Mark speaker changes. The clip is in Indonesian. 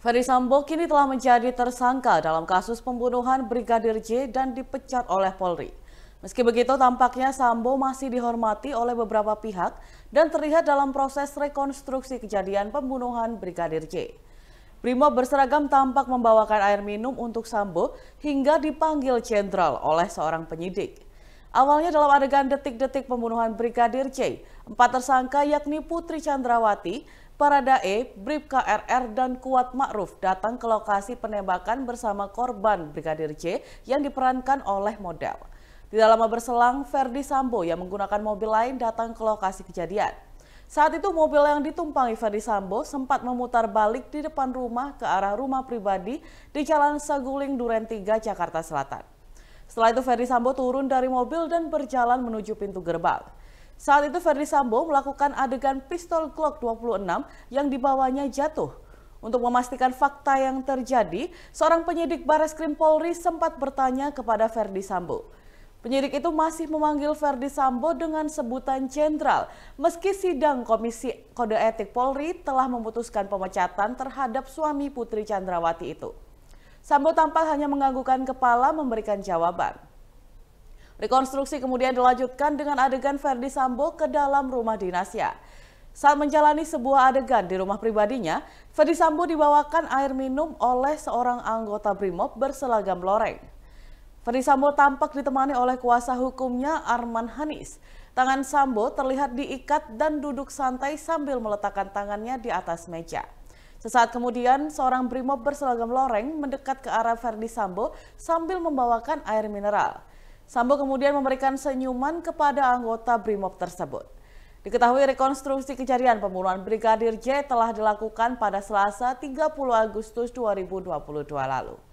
Speaker 1: Ferry Sambo kini telah menjadi tersangka dalam kasus pembunuhan Brigadir J dan dipecat oleh Polri. Meski begitu, tampaknya Sambo masih dihormati oleh beberapa pihak dan terlihat dalam proses rekonstruksi kejadian pembunuhan Brigadir J. Primo berseragam tampak membawakan air minum untuk Sambo hingga dipanggil jenderal oleh seorang penyidik. Awalnya dalam adegan detik-detik pembunuhan Brigadir J, empat tersangka yakni Putri Chandrawati, Para dae, Brib KRR dan Kuat Ma'ruf datang ke lokasi penembakan bersama korban Brigadir J yang diperankan oleh model. Tidak lama berselang, Ferdi Sambo yang menggunakan mobil lain datang ke lokasi kejadian. Saat itu mobil yang ditumpangi Ferdi Sambo sempat memutar balik di depan rumah ke arah rumah pribadi di Jalan Saguling Duren 3, Jakarta Selatan. Setelah itu Ferdi Sambo turun dari mobil dan berjalan menuju pintu gerbang. Saat itu Verdi Sambo melakukan adegan pistol Glock 26 yang dibawanya jatuh. Untuk memastikan fakta yang terjadi, seorang penyidik Krim Polri sempat bertanya kepada Verdi Sambo. Penyidik itu masih memanggil Verdi Sambo dengan sebutan jenderal, meski sidang Komisi Kode Etik Polri telah memutuskan pemecatan terhadap suami Putri Chandrawati itu. Sambo tampak hanya menganggukkan kepala memberikan jawaban. Rekonstruksi kemudian dilanjutkan dengan adegan Verdi Sambo ke dalam rumah dinasnya. Saat menjalani sebuah adegan di rumah pribadinya, Verdi Sambo dibawakan air minum oleh seorang anggota BRIMOB berselagam loreng. Verdi Sambo tampak ditemani oleh kuasa hukumnya Arman Hanis. Tangan Sambo terlihat diikat dan duduk santai sambil meletakkan tangannya di atas meja. Sesaat kemudian, seorang brimob berselagam loreng mendekat ke arah Verdi Sambo sambil membawakan air mineral. Sambo kemudian memberikan senyuman kepada anggota BRIMOB tersebut. Diketahui rekonstruksi kejadian pembunuhan Brigadir J telah dilakukan pada Selasa 30 Agustus 2022 lalu.